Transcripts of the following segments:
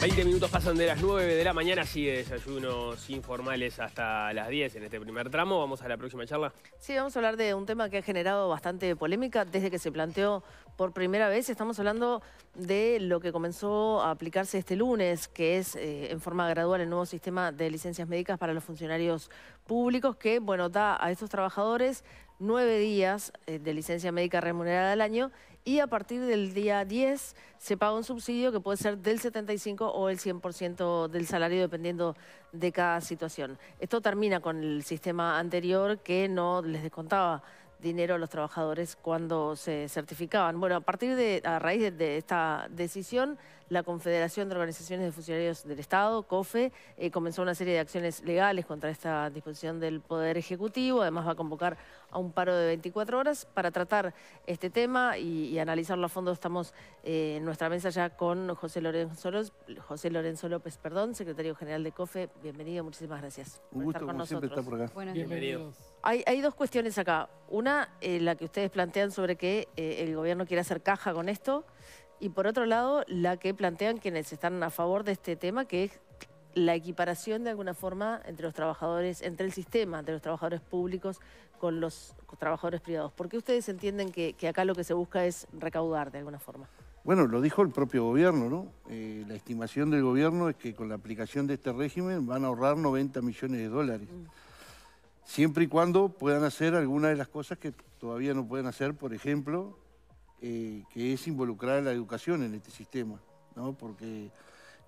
20 minutos pasan de las 9 de la mañana, sigue desayunos informales hasta las 10 en este primer tramo. Vamos a la próxima charla. Sí, vamos a hablar de un tema que ha generado bastante polémica desde que se planteó por primera vez. Estamos hablando de lo que comenzó a aplicarse este lunes, que es eh, en forma gradual el nuevo sistema de licencias médicas para los funcionarios públicos, que bueno, da a estos trabajadores nueve días eh, de licencia médica remunerada al año y a partir del día 10 se paga un subsidio que puede ser del 75 o el 100% del salario dependiendo de cada situación. Esto termina con el sistema anterior que no les descontaba dinero a los trabajadores cuando se certificaban. Bueno, a partir de, a raíz de, de esta decisión, la Confederación de Organizaciones de Funcionarios del Estado, COFE, eh, comenzó una serie de acciones legales contra esta disposición del Poder Ejecutivo. Además va a convocar a un paro de 24 horas para tratar este tema y, analizarlo a fondo. Estamos eh, en nuestra mesa ya con José Lorenzo López, José Lorenzo López perdón, secretario general de COFE. Bienvenido, muchísimas gracias. Un gusto, estar con siempre, estar por acá. Bienvenido. Hay, hay, dos cuestiones acá. Una, eh, la que ustedes plantean sobre que el gobierno quiere hacer caja con esto y por otro lado la que plantean quienes están a favor de este tema, que es la equiparación de alguna forma entre los trabajadores, entre el sistema, de los trabajadores públicos con los trabajadores privados. ¿Por qué ustedes entienden que, acá lo que se busca es recaudar de alguna forma? Bueno, lo dijo el propio gobierno, ¿no? Eh, la estimación del gobierno es que con la aplicación de este régimen van a ahorrar 90 millones de dólares. Mm. Siempre y cuando puedan hacer algunas de las cosas que todavía no pueden hacer, por ejemplo, eh, que es involucrar a la educación en este sistema, porque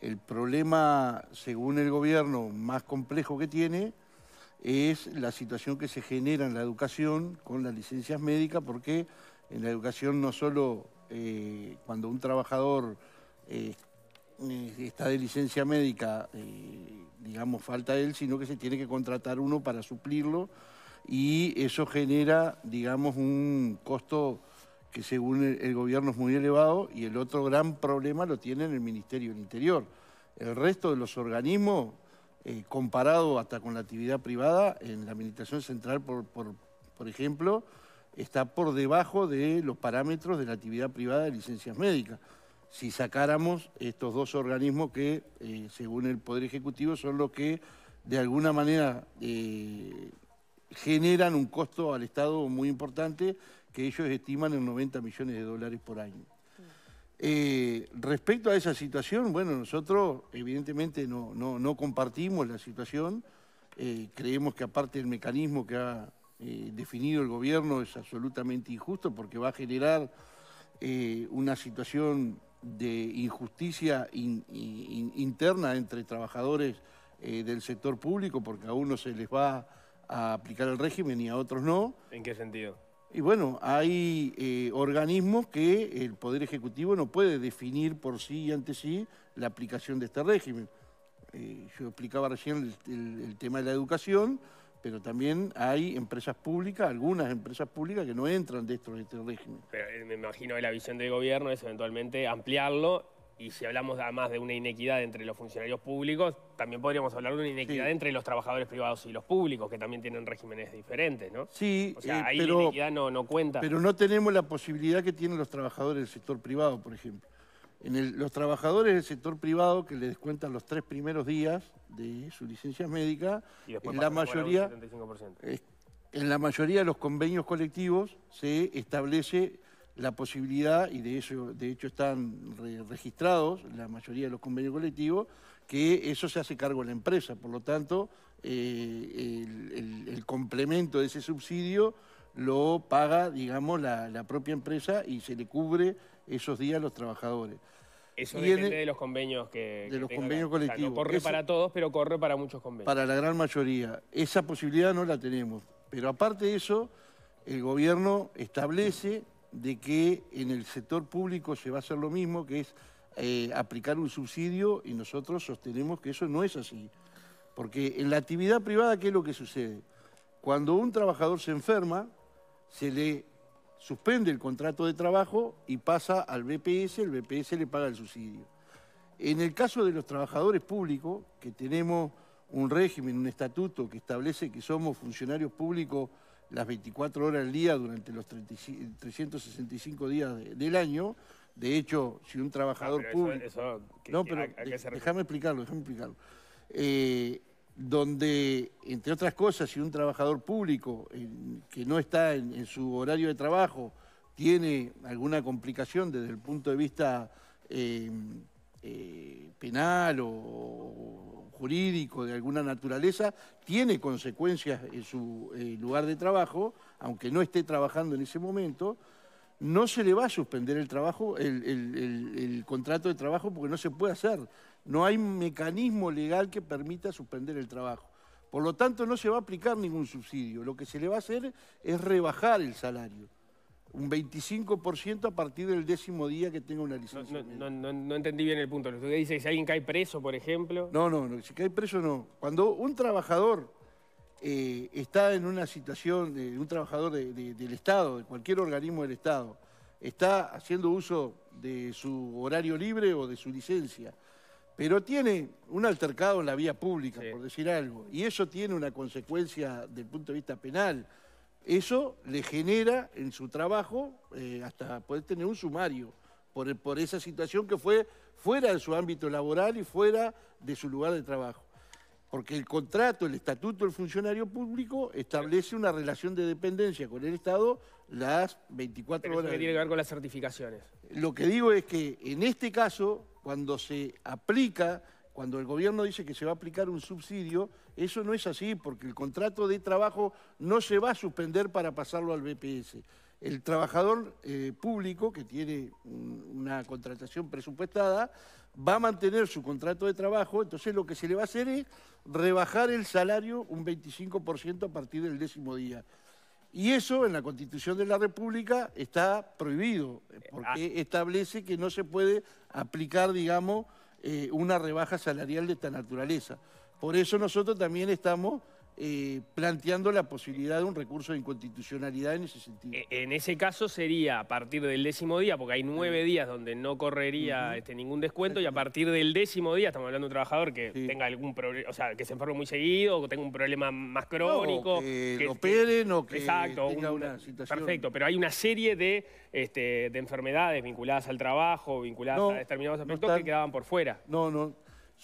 el problema, según el gobierno, más complejo que tiene es la situación que se genera en la educación con las licencias médicas, porque en la educación no solo eh, cuando un trabajador eh, está de licencia médica, digamos, falta él, sino que se tiene que contratar uno para suplirlo y eso genera, digamos, un costo que según el, gobierno es muy elevado, y el otro gran problema lo tiene en el Ministerio del Interior. El resto de los organismos, eh, comparado hasta con la actividad privada, en la Administración Central, por, por, ejemplo, está por debajo de los parámetros de la actividad privada de licencias médicas si sacáramos estos dos organismos que, eh, según el Poder Ejecutivo, son los que de alguna manera eh, generan un costo al Estado muy importante que ellos estiman en 90 millones de dólares por año. Eh, respecto a esa situación, bueno, nosotros evidentemente no, no, compartimos la situación, eh, creemos que aparte el mecanismo que ha eh, definido el gobierno es absolutamente injusto porque va a generar una situación de injusticia interna entre trabajadores del sector público porque a unos se les va a aplicar el régimen y a otros no. ¿En qué sentido? Y bueno, hay eh, organismos que el Poder Ejecutivo no puede definir por sí y ante sí la aplicación de este régimen. Eh, yo explicaba recién el, tema de la educación, pero también hay empresas públicas, algunas empresas públicas que no entran dentro de este régimen. Eh, me imagino que la visión del gobierno es eventualmente ampliarlo y si hablamos además de una inequidad entre los funcionarios públicos, también podríamos hablar de una inequidad entre los trabajadores privados y los públicos, que también tienen regímenes diferentes, ¿no? Sí, eh, pero, la inequidad no, no, cuenta. Pero no tenemos la posibilidad que tienen los trabajadores del sector privado, por ejemplo. En los trabajadores del sector privado que les descuentan los tres primeros días de su licencia médica, la mayoría, en la mayoría de los convenios colectivos se establece la posibilidad, y de, eso, de hecho están registrados la mayoría de los convenios colectivos, que eso se hace cargo de la empresa. Por lo tanto, eh, el, complemento de ese subsidio lo paga, digamos, la, propia empresa y se le cubre esos días a los trabajadores. Eso depende de los convenios que. De los convenios colectivos. corre para todos, pero corre para muchos convenios. Para la gran mayoría. Esa posibilidad no la tenemos. Pero aparte de eso, el gobierno establece de que en el sector público se va a hacer lo mismo, que es eh, aplicar un subsidio y nosotros sostenemos que eso no es así. Porque en la actividad privada, ¿qué es lo que sucede? Cuando un trabajador se enferma, se le suspende el contrato de trabajo y pasa al BPS, el BPS le paga el subsidio. En el caso de los trabajadores públicos, que tenemos un régimen, un estatuto que establece que somos funcionarios públicos las 24 horas al día durante los 365 días del año. De hecho, si un trabajador público... no, pero déjame explicarlo, déjame explicarlo. Eh, donde, entre otras cosas, si un trabajador público que no está en, su horario de trabajo tiene alguna complicación desde el punto de vista eh, eh, penal o, jurídico de alguna naturaleza tiene consecuencias en su eh, lugar de trabajo, aunque no esté trabajando en ese momento, no se le va a suspender el trabajo, el, contrato de trabajo, porque no se puede hacer. No hay mecanismo legal que permita suspender el trabajo. Por lo tanto, no se va a aplicar ningún subsidio. Lo que se le va a hacer es rebajar el salario un 25% a partir del décimo día que tenga una licencia. No, entendí bien el punto. Usted dice que si alguien cae preso, por ejemplo... No, no, si cae preso no. Cuando un trabajador eh, está en una situación, un trabajador del Estado, de cualquier organismo del Estado, está haciendo uso de su horario libre o de su licencia, pero tiene un altercado en la vía pública, por decir algo, y eso tiene una consecuencia del punto de vista penal, eso le genera en su trabajo eh, hasta poder tener un sumario por, esa situación que fue fuera de su ámbito laboral y fuera de su lugar de trabajo. Porque el contrato, el estatuto del funcionario público establece una relación de dependencia con el Estado las 24 horas. tiene que ver con las certificaciones. Lo que digo es que en este caso, cuando se aplica cuando el gobierno dice que se va a aplicar un subsidio, eso no es así, porque el contrato de trabajo no se va a suspender para pasarlo al BPS. El trabajador eh, público que tiene una contratación presupuestada va a mantener su contrato de trabajo, entonces lo que se le va a hacer es rebajar el salario un 25% a partir del décimo día. Y eso en la Constitución de la República está prohibido, porque ah. establece que no se puede aplicar, digamos, eh, una rebaja salarial de esta naturaleza. Por eso nosotros también estamos eh, planteando la posibilidad de un recurso de inconstitucionalidad en ese sentido. E, en ese caso sería a partir del décimo día, porque hay nueve días donde no correría este, ningún descuento, y a partir del décimo día, estamos hablando de un trabajador que tenga algún problema, o sea, que se enferme muy seguido, o tenga un problema más crónico. que, operen o que tenga una situación. Perfecto, pero hay una serie de, este, de enfermedades vinculadas al trabajo, vinculadas a determinados aspectos que quedaban por fuera. No, no,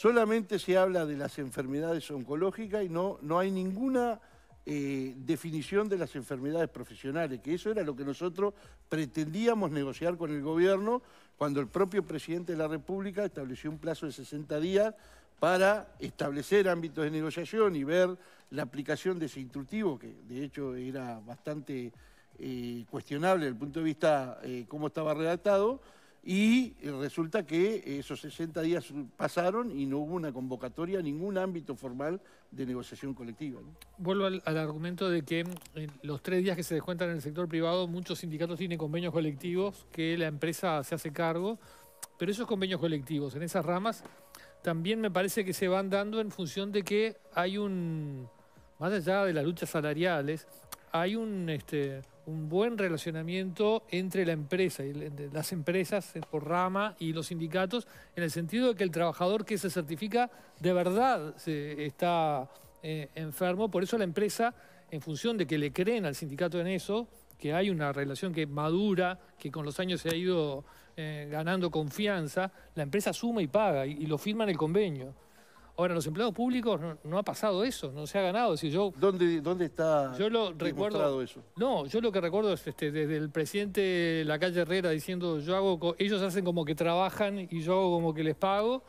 Solamente se habla de las enfermedades oncológicas y no, hay ninguna eh, definición de las enfermedades profesionales, que eso era lo que nosotros pretendíamos negociar con el gobierno cuando el propio presidente de la República estableció un plazo de 60 días para establecer ámbitos de negociación y ver la aplicación de ese instructivo, que de hecho era bastante eh, cuestionable desde el punto de vista eh, cómo estaba redactado, y resulta que esos 60 días pasaron y no hubo una convocatoria ningún ámbito formal de negociación colectiva. Vuelvo al, argumento de que eh, los tres días que se descuentan en el sector privado, muchos sindicatos tienen convenios colectivos que la empresa se hace cargo, pero esos convenios colectivos en esas ramas también me parece que se van dando en función de que hay un, más allá de las luchas salariales, hay un... Este, un buen relacionamiento entre la empresa y las empresas eh, por rama y los sindicatos, en el sentido de que el trabajador que se certifica de verdad se eh, está eh, enfermo. Por eso la empresa, en función de que le creen al sindicato en eso, que hay una relación que madura, que con los años se ha ido ganando confianza, la empresa suma y paga y lo firma en el convenio. Ahora, los empleados públicos no, ha pasado eso, no se ha ganado. yo, ¿Dónde, ¿Dónde está yo lo recuerdo, eso? No, yo lo que recuerdo es este, desde el presidente La Calle Herrera diciendo, yo hago, ellos hacen como que trabajan y yo hago como que les pago,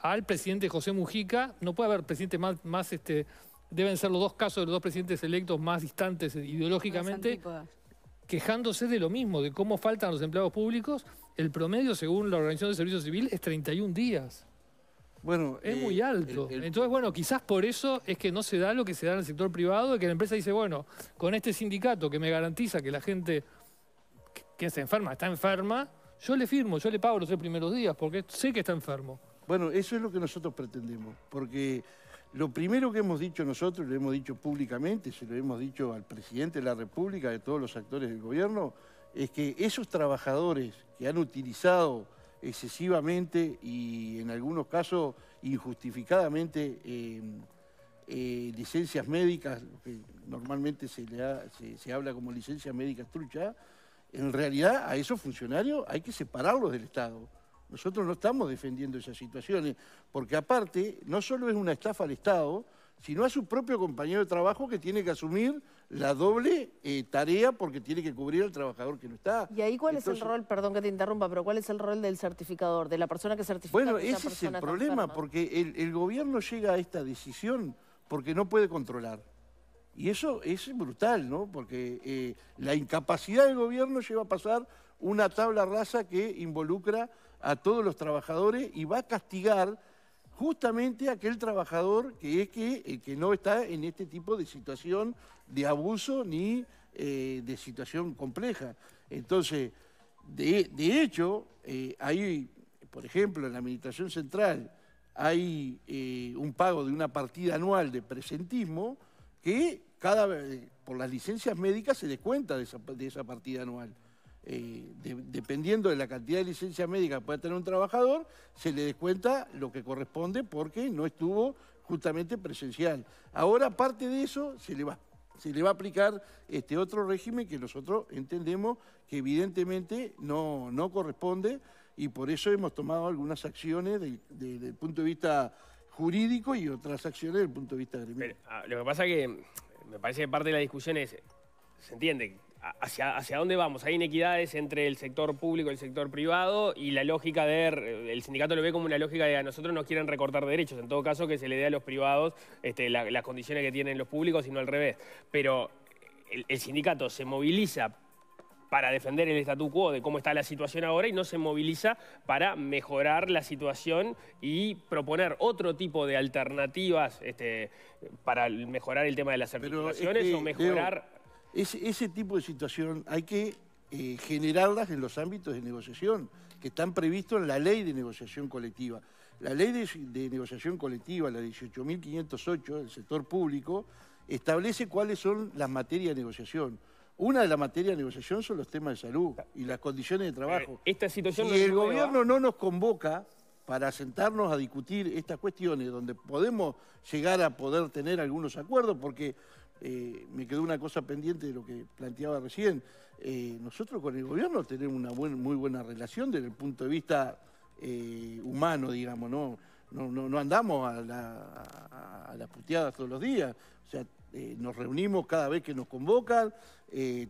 al presidente José Mujica, no puede haber presidente más, este, deben ser los dos casos de los dos presidentes electos más distantes ideológicamente, quejándose de lo mismo, de cómo faltan los empleados públicos. El promedio, según la Organización de Servicios Civil, es 31 días. Bueno, es eh, muy alto. Entonces, bueno, quizás por eso es que no se da lo que se da en el sector privado, de que la empresa dice, bueno, con este sindicato que me garantiza que la gente que, se enferma está enferma, yo le firmo, yo le pago los tres primeros días, porque sé que está enfermo. Bueno, eso es lo que nosotros pretendemos, porque lo primero que hemos dicho nosotros, lo hemos dicho públicamente, se lo hemos dicho al presidente de la República, de todos los actores del gobierno, es que esos trabajadores que han utilizado excesivamente y en algunos casos injustificadamente em, eh, licencias médicas, que normalmente se, se, habla como licencias médicas trucha, en realidad a esos funcionarios hay que separarlos del Estado. Nosotros no estamos defendiendo esas situaciones, porque aparte no solo es una estafa al Estado, sino a su propio compañero de trabajo que tiene que asumir la doble eh, tarea porque tiene que cubrir al trabajador que no está. ¿Y ahí cuál es el rol, perdón que te interrumpa, pero cuál es el rol del certificador, de la persona que certifica? Bueno, ese es el problema, porque el, gobierno llega a esta decisión porque no puede controlar. Y eso es brutal, ¿no? Porque eh, la incapacidad del gobierno lleva a pasar una tabla rasa que involucra a todos los trabajadores y va a castigar justamente aquel trabajador que es que, eh, que no está en este tipo de situación de abuso ni eh, de situación compleja. Entonces, de, hecho, eh, hay, por ejemplo, en la Administración Central hay un pago de una partida anual de presentismo que cada por las licencias médicas se descuenta de esa partida anual. Eh, dependiendo de la cantidad de licencia médica que pueda tener un trabajador, se le descuenta lo que corresponde porque no estuvo justamente presencial. Ahora, aparte de eso, se le va, se le va a aplicar este otro régimen que nosotros entendemos que evidentemente no, no corresponde y por eso hemos tomado algunas acciones desde el punto de vista jurídico y otras acciones desde el punto de vista gremial. Ah, lo que pasa que me parece que parte de la discusión es, se entiende, hacia, dónde vamos. Hay inequidades entre el sector público y el sector privado y la lógica de, el sindicato lo ve como una lógica de a nosotros nos quieren recortar derechos, en todo caso que se le dé a los privados este, las condiciones que tienen los públicos y no al revés. Pero el, sindicato se moviliza para defender el statu quo de cómo está la situación ahora y no se moviliza para mejorar la situación y proponer otro tipo de alternativas este, para mejorar el tema de las certificaciones o mejorar ese, tipo de situación hay que eh, generarlas en los ámbitos de negociación que están previstos en la ley de negociación colectiva. La ley de, negociación colectiva, la 18.508 del sector público, establece cuáles son las materias de negociación. Una de las materias de negociación son los temas de salud y las condiciones de eh, trabajo. Esta el gobierno no nos convoca para sentarnos a discutir estas cuestiones, donde podemos llegar a poder tener algunos acuerdos, porque eh, me quedó una cosa pendiente de lo que planteaba recién. Eh, nosotros con el gobierno tenemos una muy buena relación desde el punto de vista eh, humano, digamos, ¿no? No, andamos a, la, las puteadas todos los días. O sea, nos reunimos cada vez que nos convocan,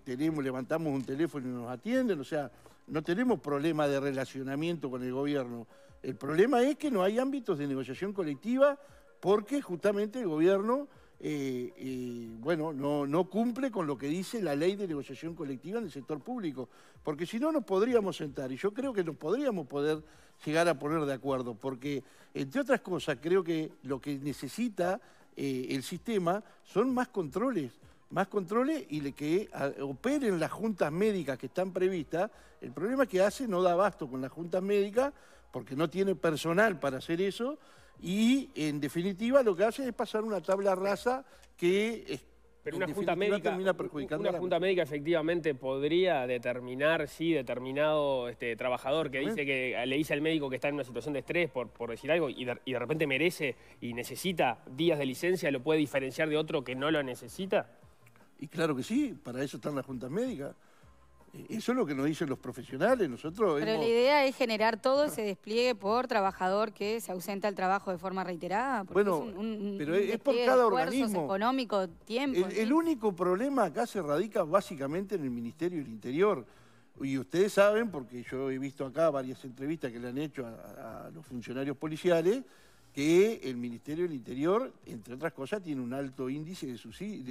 tenemos, levantamos un teléfono y nos atienden, o sea, no tenemos problema de relacionamiento con el gobierno. El problema es que no hay ámbitos de negociación colectiva porque justamente el gobierno eh, bueno, no, cumple con lo que dice la ley de negociación colectiva en el sector público. Porque si no nos podríamos sentar, y yo creo que nos podríamos poder llegar a poner de acuerdo, porque entre otras cosas creo que lo que necesita eh, el sistema son más controles más controles y que operen las juntas médicas que están previstas. El problema es que hace no da abasto con las juntas médicas porque no tiene personal para hacer eso y en definitiva lo que hace es pasar una tabla rasa que es, pero una junta médica, perjudicando una junta médica efectivamente podría determinar si determinado este, trabajador que dice que ah, le dice al médico que está en una situación de estrés por, decir algo y de, y de repente merece y necesita días de licencia, lo puede diferenciar de otro que no lo necesita. Y claro que sí, para eso están las juntas médicas. Eso es lo que nos dicen los profesionales, nosotros... Pero la idea es generar todo ese despliegue por trabajador que se ausenta al trabajo de forma reiterada. Bueno, es pero es por cada organismo. económico, tiempo. El, único problema acá se radica básicamente en el Ministerio del Interior. Y ustedes saben, porque yo he visto acá varias entrevistas que le han hecho a, a los funcionarios policiales, que el Ministerio del Interior, entre otras cosas, tiene un alto índice de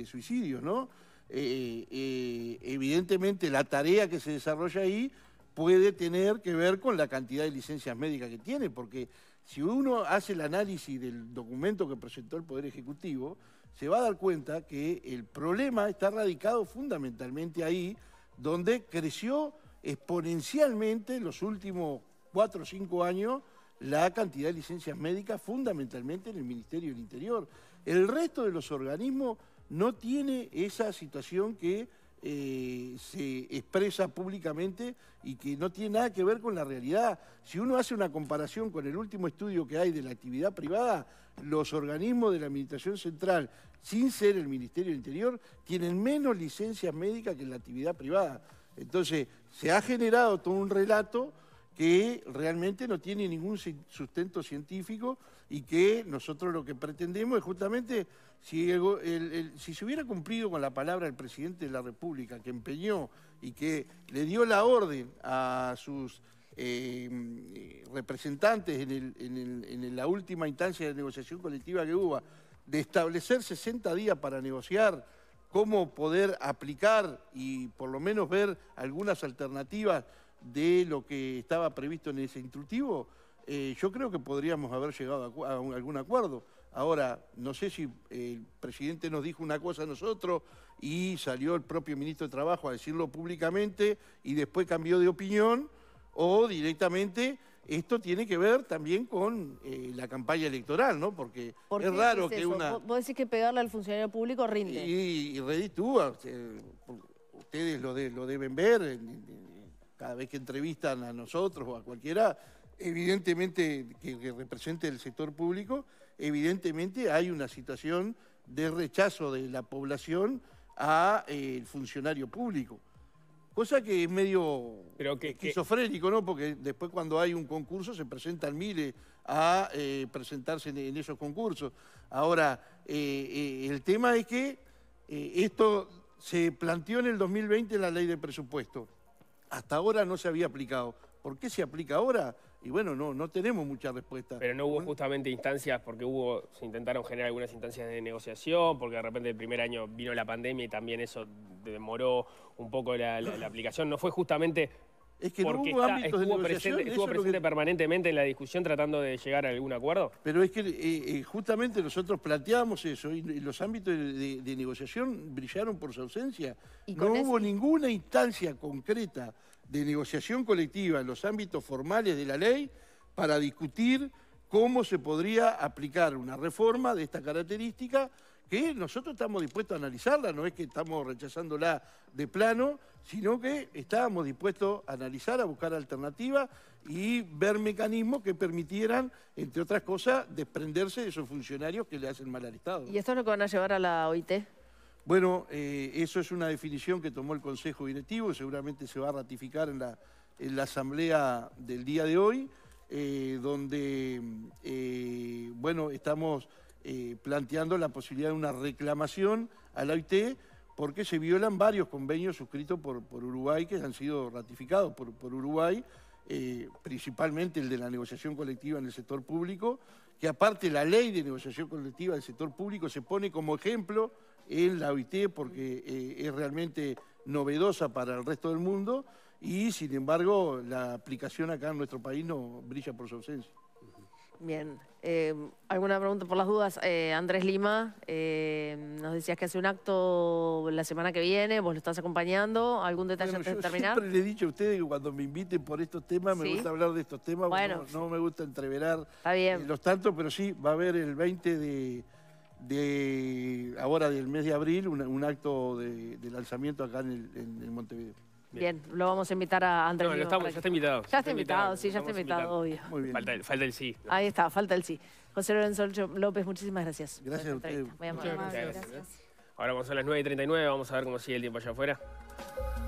suicidios, ¿no? Eh, eh, evidentemente la tarea que se desarrolla ahí puede tener que ver con la cantidad de licencias médicas que tiene, porque si uno hace el análisis del documento que presentó el Poder Ejecutivo, se va a dar cuenta que el problema está radicado fundamentalmente ahí, donde creció exponencialmente en los últimos cuatro o cinco años la cantidad de licencias médicas, fundamentalmente en el Ministerio del Interior. El resto de los organismos no tiene esa situación que eh, se expresa públicamente y que no tiene nada que ver con la realidad. Si uno hace una comparación con el último estudio que hay de la actividad privada, los organismos de la Administración Central, sin ser el Ministerio del Interior, tienen menos licencias médicas que la actividad privada. Entonces, se ha generado todo un relato que realmente no tiene ningún sustento científico y que nosotros lo que pretendemos es justamente, si, se hubiera cumplido con la palabra del presidente de la República, que empeñó y que le dio la orden a sus eh, representantes en, en, la última instancia de negociación colectiva que hubo, de establecer 60 días para negociar, cómo poder aplicar y por lo menos ver algunas alternativas de lo que estaba previsto en ese instructivo, eh, yo creo que podríamos haber llegado a, algún acuerdo. Ahora, no sé si el presidente nos dijo una cosa a nosotros y salió el propio ministro de Trabajo a decirlo públicamente y después cambió de opinión o directamente esto tiene que ver también con eh, la campaña electoral, ¿no? Porque es raro que una... Vos decís que pegarle al funcionario público rinde. Y, reditúa. ustedes lo, deben ver cada vez que entrevistan a nosotros o a cualquiera evidentemente, que, represente el sector público, evidentemente hay una situación de rechazo de la población al eh, el funcionario público. Cosa que es medio esquizofrénico, ¿no? Porque después cuando hay un concurso se presentan miles a eh, presentarse en, esos concursos. Ahora, eh, el tema es que esto se planteó en el 2020 en la ley de presupuesto. Hasta ahora no se había aplicado. ¿Por qué se aplica ahora? y bueno, no, no tenemos muchas respuestas. Pero no hubo justamente instancias, porque hubo, se intentaron generar algunas instancias de negociación, porque de repente el primer año vino la pandemia y también eso demoró un poco la, aplicación. ¿No fue justamente es que Porque estuvo presente, permanentemente en la discusión tratando de llegar a algún acuerdo. Pero es que eh, eh, justamente nosotros planteamos eso y, los ámbitos de, negociación brillaron por su ausencia. no hubo ninguna instancia concreta de negociación colectiva en los ámbitos formales de la ley para discutir cómo se podría aplicar una reforma de esta característica que nosotros estamos dispuestos a analizarla, no es que estamos rechazándola de plano, sino que estábamos dispuestos a analizar, a buscar alternativas y ver mecanismos que permitieran, entre otras cosas, desprenderse de esos funcionarios que le hacen mal al Estado. ¿Y esto es lo que van a llevar a la OIT? Bueno, eh, eso es una definición que tomó el Consejo Directivo, y seguramente se va a ratificar en la, en la asamblea del día de hoy, eh, donde eh, bueno, estamos planteando la posibilidad de una reclamación a la OIT porque se violan varios convenios suscritos por, Uruguay que han sido ratificados por, por Uruguay, principalmente el de la negociación colectiva en el sector público, que aparte la ley de negociación colectiva del sector público se pone como ejemplo en la OIT porque eh, es realmente novedosa para el resto del mundo y sin embargo la aplicación acá en nuestro país no brilla por su ausencia. Bien, eh, alguna pregunta por las dudas. Eh, Andrés Lima, nos decías que hace un acto la semana que viene, vos lo estás acompañando, ¿algún detalle antes de terminar? Siempre le he dicho a ustedes que cuando me inviten por estos temas, me gusta hablar de estos temas, no, me gusta entreverar los tantos, pero sí, va a haber el 20 de, de ahora del mes de abril un, acto de, lanzamiento acá en el, Montevideo. Bien. lo vamos a invitar a Andrés. ya está invitado. Ya está, invitado, sí, ya está invitado, obvio. Falta, el, sí. Ahí está, falta el sí. José Lorenzo López, muchísimas gracias. Gracias a ustedes. Ahora vamos a las 9 y 39, vamos a ver cómo sigue el tiempo allá afuera.